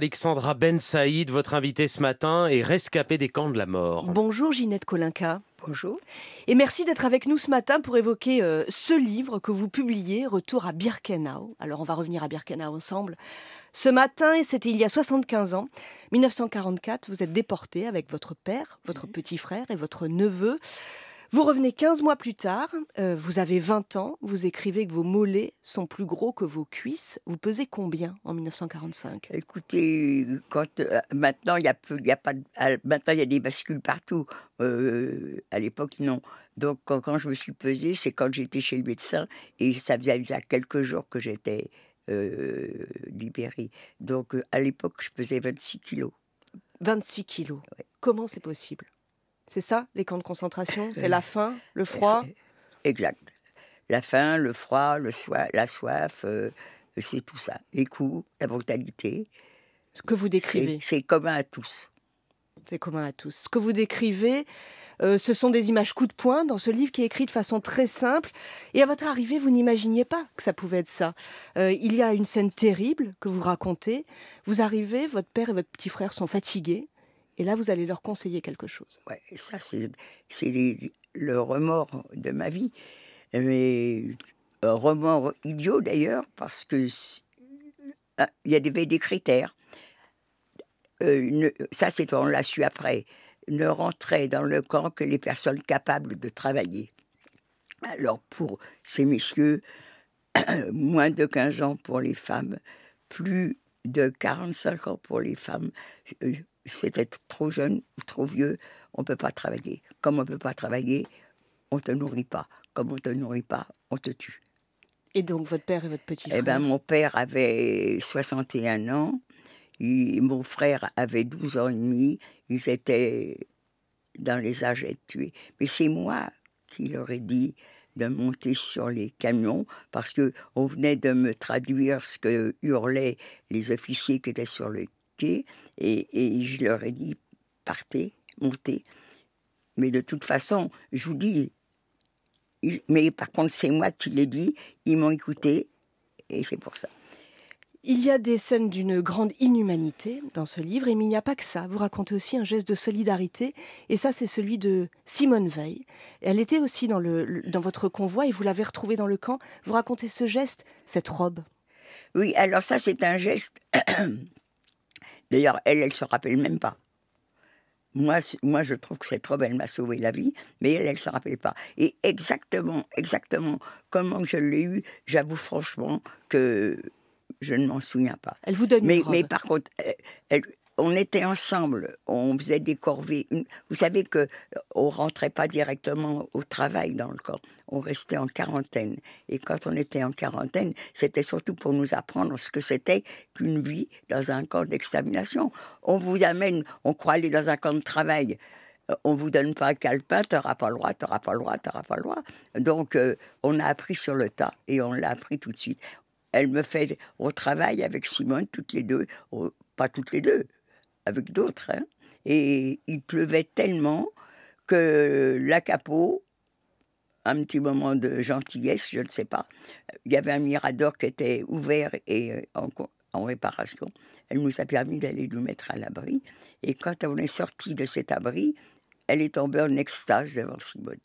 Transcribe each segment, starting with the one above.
Alexandra Ben Saïd, votre invitée ce matin, est rescapée des camps de la mort. Bonjour Ginette Kolinka. Bonjour. Et merci d'être avec nous ce matin pour évoquer euh, ce livre que vous publiez, Retour à Birkenau. Alors on va revenir à Birkenau ensemble. Ce matin, et c'était il y a 75 ans, 1944, vous êtes déportée avec votre père, votre petit frère et votre neveu. Vous revenez 15 mois plus tard, euh, vous avez 20 ans, vous écrivez que vos mollets sont plus gros que vos cuisses. Vous pesez combien en 1945 Écoutez, quand, euh, maintenant, il y a, a, pas maintenant, il y a des bascules partout. Euh, à l'époque, non. Donc, quand, je me suis pesée, c'est quand j'étais chez le médecin et ça faisait déjà quelques jours que j'étais libérée. Donc, à l'époque, je pesais 26 kilos. 26 kilos Comment c'est possible c'est ça, les camps de concentration C'est euh, la faim, le froid Exact. La faim, le froid, le la soif, euh, c'est tout ça. Les coups, la brutalité. Ce que vous décrivez. C'est commun à tous. C'est commun à tous. Ce que vous décrivez, euh, ce sont des images coup de poing dans ce livre qui est écrit de façon très simple. Et à votre arrivée, vous n'imaginiez pas que ça pouvait être ça. il y a une scène terrible que vous racontez. Vous arrivez, votre père et votre petit frère sont fatigués. Et là, vous allez leur conseiller quelque chose. Oui, ça, c'est, le remords de ma vie. Mais un remords idiot d'ailleurs, parce que ah, il y avait des critères. Euh, ça, c'est on l'a su après. Ne rentrer dans le camp que les personnes capables de travailler. Alors, pour ces messieurs, moins de 15 ans pour les femmes, plus de 45 ans pour les femmes. Euh, c'est être trop jeune ou trop vieux, on ne peut pas travailler. Comme on ne peut pas travailler, on ne te nourrit pas. Comme on ne te nourrit pas, on te tue. Et donc votre père et votre petit eh ben, frère Eh bien, mon père avait 61 ans, mon frère avait 12 ans et demi, ils étaient dans les âges à tués. Mais c'est moi qui leur ai dit de monter sur les camions parce que on venait de me traduire ce que hurlaient les officiers qui étaient sur les et, je leur ai dit partez, montez. Mais de toute façon, je vous dis, mais par contre, c'est moi qui l'ai dit, ils m'ont écouté, et c'est pour ça. Il y a des scènes d'une grande inhumanité dans ce livre, et mais il n'y a pas que ça. Vous racontez aussi un geste de solidarité, et ça, c'est celui de Simone Veil. Elle était aussi dans, le, dans votre convoi, et vous l'avez retrouvée dans le camp. Vous racontez ce geste, cette robe. Oui, alors ça, c'est un geste D'ailleurs, elle, elle se rappelle même pas. Moi, moi, je trouve que cette robe, elle m'a sauvé la vie, mais elle, elle se rappelle pas. Et exactement, exactement comment je l'ai eue, j'avoue franchement que je ne m'en souviens pas. Elle vous donne mais, une Mais par contre, elle, on était ensemble, on faisait des corvées. Vous savez que euh, on rentrait pas directement au travail dans le camp, on restait en quarantaine. Et quand on était en quarantaine, c'était surtout pour nous apprendre ce que c'était qu'une vie dans un camp d'extermination. On vous amène, on croit aller dans un camp de travail. Euh, on vous donne pas un calepin, n'auras pas le droit, tu n'auras pas le droit, tu n'auras pas le droit. Donc, euh, on a appris sur le tas et on l'a appris tout de suite. Elle me fait, au travail avec Simone toutes les deux, pas toutes les deux, avec d'autres. Hein. Et il pleuvait tellement que la un petit moment de gentillesse, je ne sais pas, il y avait un mirador qui était ouvert et euh, en, réparation. Elle nous a permis d'aller nous mettre à l'abri. Et quand on est sorti de cet abri, elle est tombée en extase devant Simone.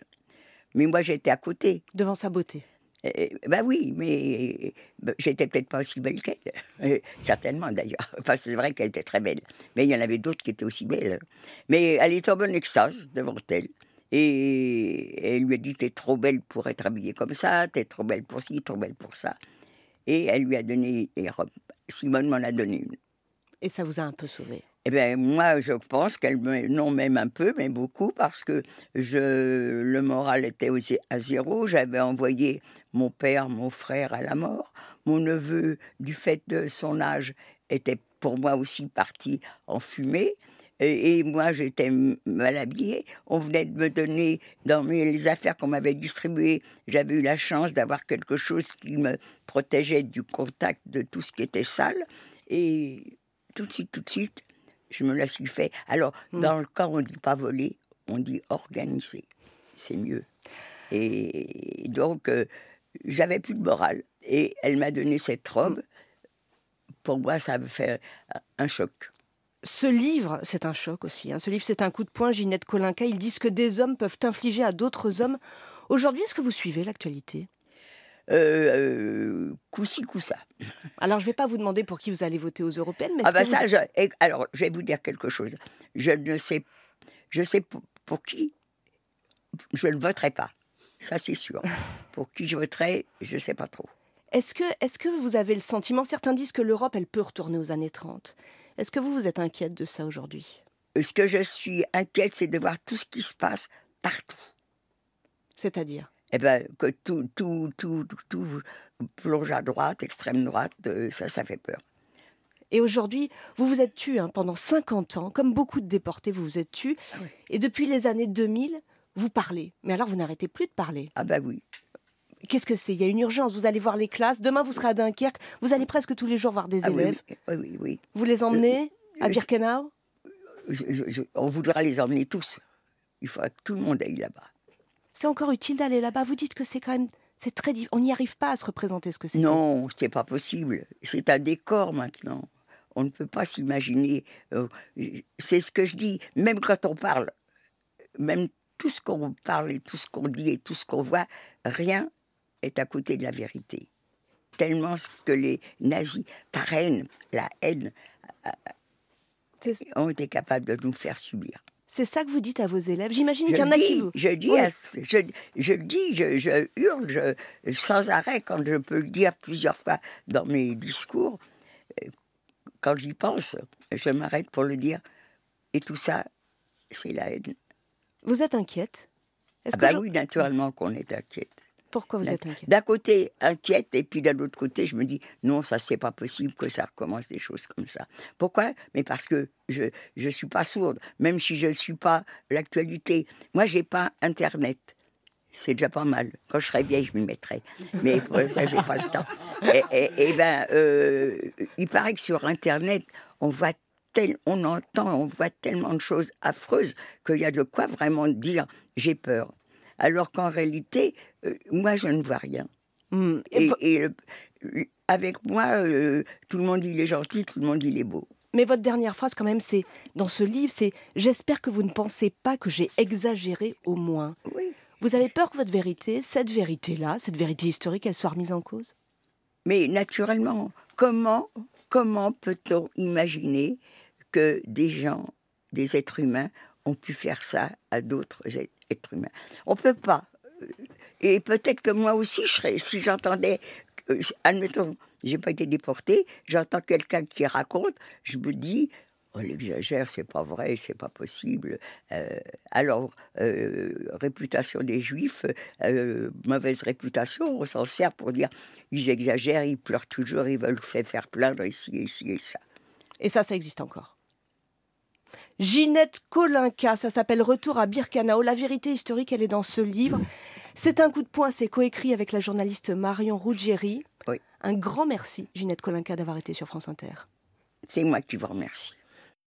Mais moi, j'étais à côté. Devant sa beauté. Ben oui, mais bah, j'étais peut-être pas aussi belle qu'elle. Euh, certainement d'ailleurs. Enfin, c'est vrai qu'elle était très belle. Mais il y en avait d'autres qui étaient aussi belles. Mais elle était en bonne extase devant elle. Et elle lui a dit T'es trop belle pour être habillée comme ça, t'es trop belle pour ci, trop belle pour ça. Et elle lui a donné des robes. Simone m'en a donné une. Et ça vous a un peu sauvé eh bien, moi, je pense qu'elle non même un peu, mais beaucoup, parce que je, le moral était aussi à zéro. J'avais envoyé mon père, mon frère à la mort. Mon neveu, du fait de son âge, était pour moi aussi parti en fumée. Et, moi, j'étais mal habillée. On venait de me donner, dans les affaires qu'on m'avait distribuées, j'avais eu la chance d'avoir quelque chose qui me protégeait du contact de tout ce qui était sale. Et tout de suite, tout de suite, je me la suis fait. Alors, hmm. dans le cas, on ne dit pas voler, on dit organiser. C'est mieux. Et donc, euh, j'avais plus de morale. Et elle m'a donné cette robe. Pour moi, ça me fait un choc. Ce livre, c'est un choc aussi. Hein. Ce livre, c'est un coup de poing. Ginette Colinca, ils disent que des hommes peuvent infliger à d'autres hommes. Aujourd'hui, est-ce que vous suivez l'actualité euh, euh, coussi coussa. Alors, je ne vais pas vous demander pour qui vous allez voter aux européennes, mais ah bah alors je vais vous dire quelque chose. Je ne sais, je sais pour, qui je ne voterai pas. Ça, c'est sûr. pour qui je voterai, je ne sais pas trop. Est-ce que, est que vous avez le sentiment, certains disent que l'Europe, elle peut retourner aux années 30. Est-ce que vous, vous êtes inquiète de ça aujourd'hui euh, Ce que je suis inquiète, c'est de voir tout ce qui se passe partout. C'est-à-dire eh ben, que tout, tout, tout, plonge à droite, extrême droite, euh, ça, ça fait peur. Et aujourd'hui, vous vous êtes tué hein, pendant 50 ans, comme beaucoup de déportés, vous vous êtes tu. Ah Et depuis les années 2000, vous parlez. Mais alors, vous n'arrêtez plus de parler. Ah ben oui. Qu'est-ce que c'est Il y a une urgence. Vous allez voir les classes. Demain, vous serez à Dunkerque. Vous allez presque tous les jours voir des ah élèves. Oui, oui, oui, Vous les euh, emmenez euh, à Birkenau On voudra les emmener tous. Il faudra que tout le monde aille là-bas c'est encore utile d'aller là-bas Vous dites que c'est quand même c'est très on n'y arrive pas à se représenter ce que c'est. Non, c'est pas possible. C'est un décor maintenant. On ne peut pas s'imaginer. Euh, c'est ce que je dis, même quand on parle, même tout ce qu'on parle et tout ce qu'on dit et tout ce qu'on voit, rien est à côté de la vérité. Tellement ce que les nazis parrainent la haine euh, ont été capables de nous faire subir. C'est ça que vous dites à vos élèves J'imagine qu'il y en a qui vous... Je, dis je, dis, je, je hurle sans arrêt quand je peux le dire plusieurs fois dans mes discours. Euh, quand j'y pense, je m'arrête pour le dire. Et tout ça, c'est la haine. Vous êtes inquiète ah bah Oui, naturellement qu'on est inquiète. Pourquoi vous êtes inquiète D'un côté, inquiète, et puis d'un autre côté, je me dis non, ça, c'est pas possible que ça recommence des choses comme ça. Pourquoi Mais parce que je ne suis pas sourde, même si je ne suis pas l'actualité. Moi, j'ai pas Internet. C'est déjà pas mal. Quand je serai vieille, je m'y mettrai. Mais pour ça, j'ai pas le temps. Et, et, ben, euh, il paraît que sur Internet, on voit on entend, on voit tellement de choses affreuses qu'il y a de quoi vraiment dire j'ai peur alors qu'en réalité, euh, moi, je ne vois rien. Mmh. Et, euh, avec moi, euh, tout le monde dit il est gentil, tout le monde dit il est beau. Mais votre dernière phrase, quand même, c'est dans ce livre, c'est j'espère que vous ne pensez pas que j'ai exagéré au moins. Vous avez peur que votre vérité, cette vérité-là, cette vérité historique, elle soit remise en cause Mais naturellement, comment, comment peut-on imaginer que des gens, des êtres humains, ont pu faire ça à d'autres e, êtres humains. On ne peut pas. Euh, et peut-être que moi aussi, je serais, si j'entendais, admettons, n'ai pas été déporté, j'entends quelqu'un qui raconte, je me dis, on oh, l'exagère, c'est pas vrai, c'est pas possible. Euh, alors, euh, réputation des juifs, mauvaise réputation, on s'en sert pour dire ils exagèrent, ils pleurent toujours, ils veulent faire plaindre ici, ici et ça. Et ça, ça existe encore Ginette Colinca, ça s'appelle Retour à Birkanao », La vérité historique, elle est dans ce livre. C'est un coup de poing, c'est coécrit avec la journaliste Marion Ruggieri. Un grand merci, Ginette Colinca, d'avoir été sur France Inter. C'est moi qui vous remercie.